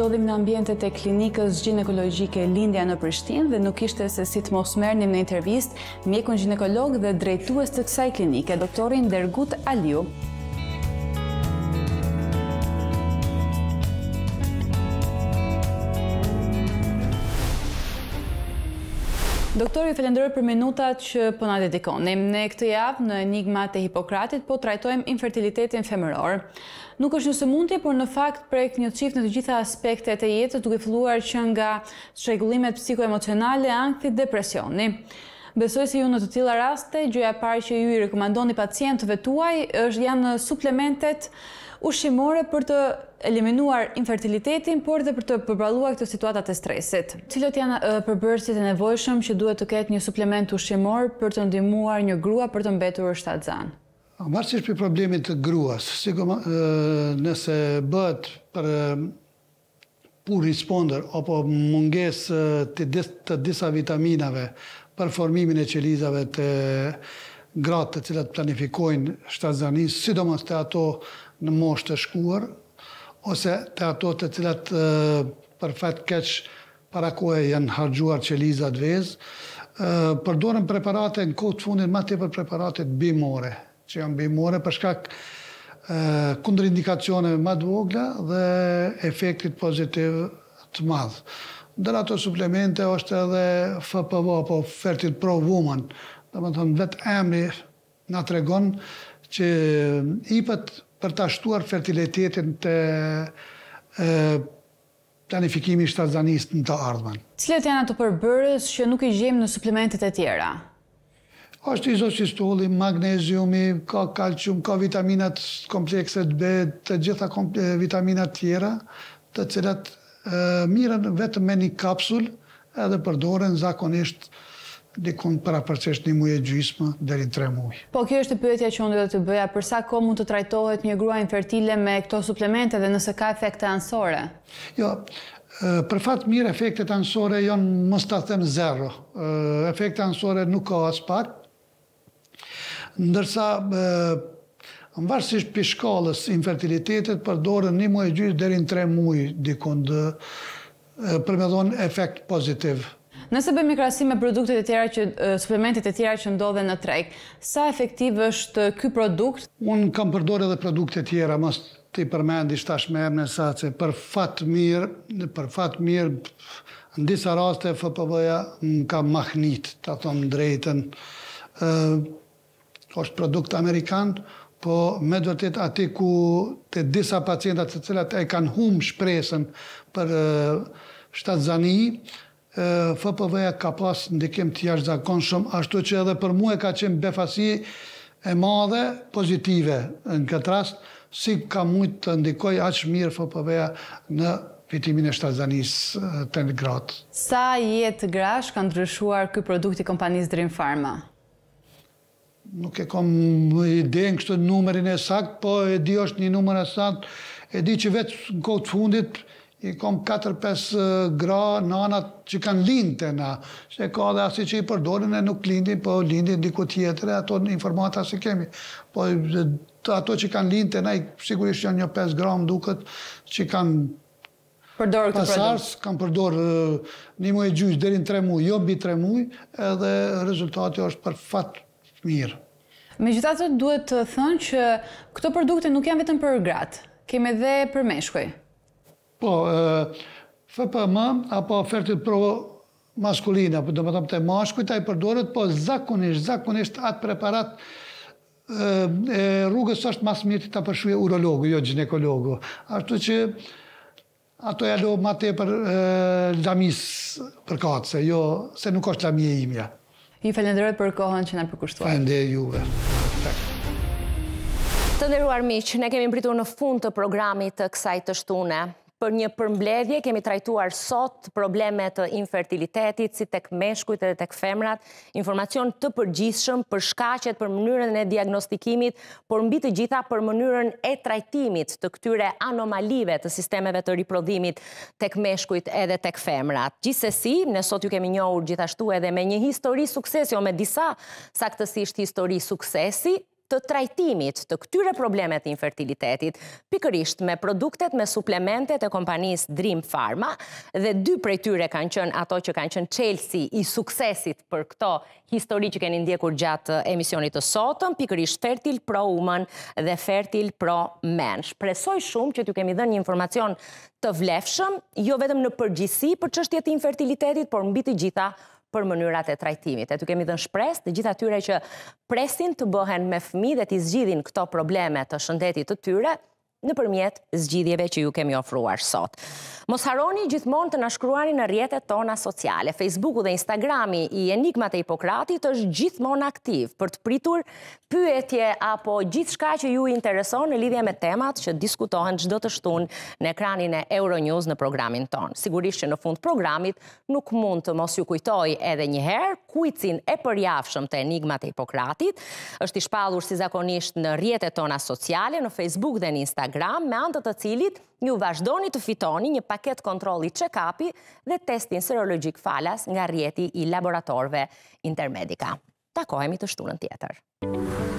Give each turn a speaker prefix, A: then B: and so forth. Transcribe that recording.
A: ndodhim në ambjentet e klinikës ginekologjike Lindja në Prishtin dhe nuk ishte se si të mos mërnim në intervist mjekun gjinekolog dhe drejtues të kësaj klinike, doktorin Dergut Aliu. Doktor, ju felenderoj për minutat që përna po dedikon. Ne këtë javë në enigma të Hipokratit, po trajtojmë infertilitetin femëror. Nuk është një mundi, por në fakt për e këtë një qifë në të gjitha aspekte të jetës, duke fluar që nga shregullimet psikoemocionale, emocionale angti, depresioni. Besoj se ju në të tila raste, gjëja parë që ju i rekomandoni pacientëve tuaj, është janë suplementet ushimore për të eliminuar infertilitetin, por dhe për të përbalua këtë situatat e stresit. Cilët janë përbërësit e nevojshëm që duhet të ketë një suplement ushimor për të ndimuar një grua për të mbetur është atë zanë?
B: Marësish për problemit të gruas, nëse bët për Pur responder, apo munges të disa vitaminave për formimin e qelizave të gratë të cilat planifikojnë shtazani, sidomos të ato në moshë të shkuar, ose të ato të cilat përfet keq parakoj e janë hargjuar qelizat vezë, përdorën preparate në kohë të fundin, ma të për preparate të bimore, që janë bimore për shkak kundërindikacioneve ma të vogla dhe efektit pozitiv të madhë. Ndër ato suplemente është edhe FPV, apo Fertil Pro Woman, dhe më thonë vetë emri nga të regon që ipët për të ashtuar fertilitetin të e, planifikimi shtazanist në të ardhmen.
A: Cilët janë ato përbërës që nuk i gjemë në suplementet e tjera?
B: është izosistoli, magneziumi, ka kalcium, ka vitaminat komplekset B, të gjitha vitaminat tjera, të cilat miren vetëm me një kapsul edhe përdoren zakonisht dikun për apërcesht një muje dhe një tre muje.
A: Po, kjo është pëtja që unë të bëja, përsa ko mund të trajtohet një grua infertile me këto suplemente dhe nëse ka efekte ansore?
B: Jo, për fatë mirë efekte ansore janë mështë të themë zero. Efekte ansore nuk ka as pak, ndërsa në varsish për shkallës infertilitetet përdore një muaj gjyë dheri në tre muaj dikondë, për me dhonë efekt pozitiv.
A: Nëse bëmi krasim me produktet e tjera që suplementet e tjera që ndodhen në treg, sa efektiv
B: është ky produkt? Unë kam përdorë edhe produkte të tjera, të ti përmendi tash me emne sa që për fat mirë, për fat mirë në disa raste fpv në kam mahnit, ta them drejtën. ë është produkt amerikan, po me dërtit ati ku të disa pacientat se cilat e kanë hum shpresën për shtatë zani, FPV-ja ka pas ndikim të jashtë zakon shumë, ashtu që edhe për mu e ka qenë befasi e madhe pozitive në këtë rast, si ka mujtë të ndikoj aqë mirë FPV-ja në fitimin e shtazanis të në gratë.
A: Sa jetë grash kanë ndryshuar këj produkti kompanisë Dream Pharma?
B: nuk e kom ide në kështë numërin e sakt, po e di është një numër e sakt, e di që vetë në kohë të fundit, i kom 4-5 gra nanat që kanë lindë të na, se ka dhe asë që i përdorin e nuk lindin, po lindin diku tjetër e ato informata se kemi. Po ato që kanë lindë të na, sigurisht që një 5 gra më duket që kanë përdorë këtë përdorë. Pasarës kanë përdor një muaj gjyqë dherin 3 muaj, jo bi 3 muaj, edhe rezultati është për fatë Mirë.
A: Me gjitha të duhet të thënë që këto produkte nuk janë vetëm për gratë, keme dhe për meshkoj.
B: Po, FPM apo ofertit pro maskulina, apo do më tomë të ta i përdorët, po zakonisht, zakonisht atë preparat rrugës është mas mirë të të përshuje urologu, jo gjinekologu. Ashtu që ato e alohë ma të e për lamisë për kacë, jo se nuk është lamije imja.
C: Ju falenderoj për kohën që na përkushtuat.
B: Falender juve.
C: Të nderuar miq, ne kemi pritur në fund të programit të kësaj të shtune për një përmbledhje, kemi trajtuar sot problemet të infertilitetit, si tek meshkujt edhe tek femrat, informacion të përgjithshëm për shkacet, për mënyrën e diagnostikimit, por mbi të gjitha për mënyrën e trajtimit të këtyre anomalive të sistemeve të riprodhimit tek meshkujt edhe tek femrat. Gjithsesi, ne sot ju kemi njohur gjithashtu edhe me një histori suksesi, o me disa saktësisht histori suksesi, të trajtimit të këtyre problemet infertilitetit, pikërisht me produktet me suplementet e kompanis Dream Pharma, dhe dy prej tyre kanë qënë ato që kanë qënë qelsi i suksesit për këto histori që keni ndjekur gjatë eh, emisionit të sotëm, pikërisht Fertil Pro Woman dhe Fertil Pro Men. Shpresoj shumë që t'ju kemi dhe një informacion të vlefshëm, jo vetëm në përgjisi për qështjet infertilitetit, por biti gjitha përgjisi për mënyrat e trajtimit. E të kemi dhe në shpres të gjitha tyre që presin të bëhen me fmi dhe të zgjidhin këto probleme të shëndetit të tyre, në përmjet zgjidhjeve që ju kemi ofruar sot. Mos haroni gjithmonë të nashkruari në rjetet tona sociale. Facebooku dhe Instagrami i Enigmat e Hipokratit është gjithmonë aktiv për të pritur pyetje apo gjithë shka që ju intereson në lidhje me temat që diskutohen gjdo të shtun në ekranin e Euronews në programin ton. Sigurisht që në fund programit nuk mund të mos ju kujtoj edhe njëherë kujcin e përjafshëm të Enigmat e Hipokratit është i shpalur si zakonisht në rjetet tona sociale në Facebook dhe në Instagram Instagram, me antët të cilit ju vazhdoni të fitoni një paket kontroli check-upi dhe testin serologjik falas nga rjeti i laboratorve intermedika. Takohemi të shtunën tjetër.